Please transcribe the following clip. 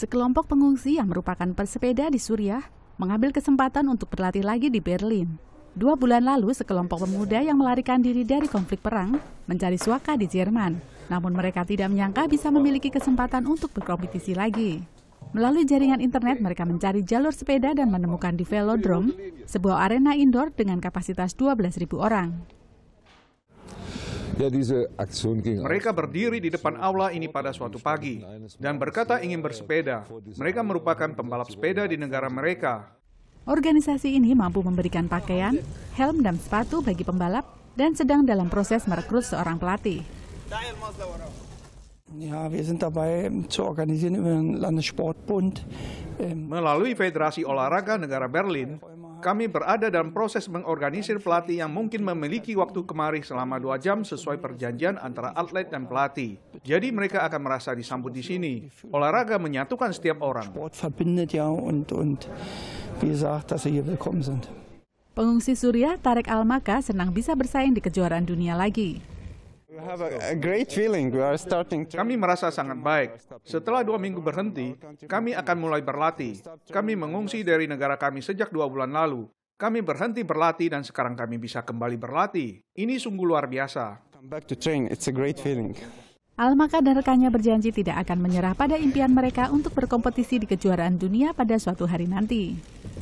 sekelompok pengungsi yang merupakan pesepeda di Suriah mengambil kesempatan untuk berlatih lagi di Berlin. Dua bulan lalu, sekelompok pemuda yang melarikan diri dari konflik perang mencari suaka di Jerman. Namun mereka tidak menyangka bisa memiliki kesempatan untuk berkompetisi lagi. Melalui jaringan internet, mereka mencari jalur sepeda dan menemukan di Velodrome, sebuah arena indoor dengan kapasitas 12.000 orang. Mereka berdiri di depan aula ini pada suatu pagi dan berkata ingin bersepeda. Mereka merupakan pembalap sepeda di negara mereka. Organisasi ini mampu memberikan pakaian, helm, dan sepatu bagi pembalap dan sedang dalam proses merekrut seorang pelatih. Ähm, ähm, Melalui Federasi Olahraga Negara Berlin, kami berada dalam proses mengorganisir pelatih yang mungkin memiliki waktu kemari selama dua jam sesuai perjanjian antara atlet dan pelatih. Jadi mereka akan merasa disambut di sini. Olahraga menyatukan setiap orang. Pengungsi Suriah Tarek Al-Maka senang bisa bersaing di kejuaraan dunia lagi. Kami merasa sangat baik. Setelah dua minggu berhenti, kami akan mulai berlatih. Kami mengungsi dari negara kami sejak dua bulan lalu. Kami berhenti berlatih dan sekarang kami bisa kembali berlatih. Ini sungguh luar biasa. Almaka dan rekannya berjanji tidak akan menyerah pada impian mereka untuk berkompetisi di kejuaraan dunia pada suatu hari nanti.